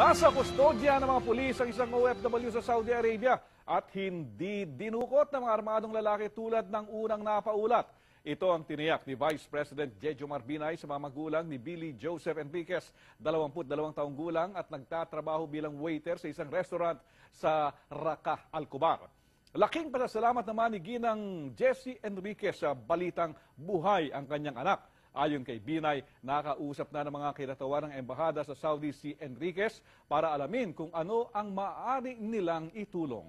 Nasa kustodya ng mga pulis ang isang OFW sa Saudi Arabia at hindi dinukot ng mga armadong lalaki tulad ng unang napaulat. Ito ang tiniyak ni Vice President Jejo Marbinay sa mga magulang ni Billy Joseph Enriquez, 22 taong gulang at nagtatrabaho bilang waiter sa isang restaurant sa Raqqa, Alcobar. Laking pasasalamat naman ni Ginang Jesse Enriquez sa balitang buhay ang kanyang anak. Ayon kay Binay, nakausap na ng mga kilatawa ng embahada sa Saudi si Enriquez para alamin kung ano ang maaari nilang itulong.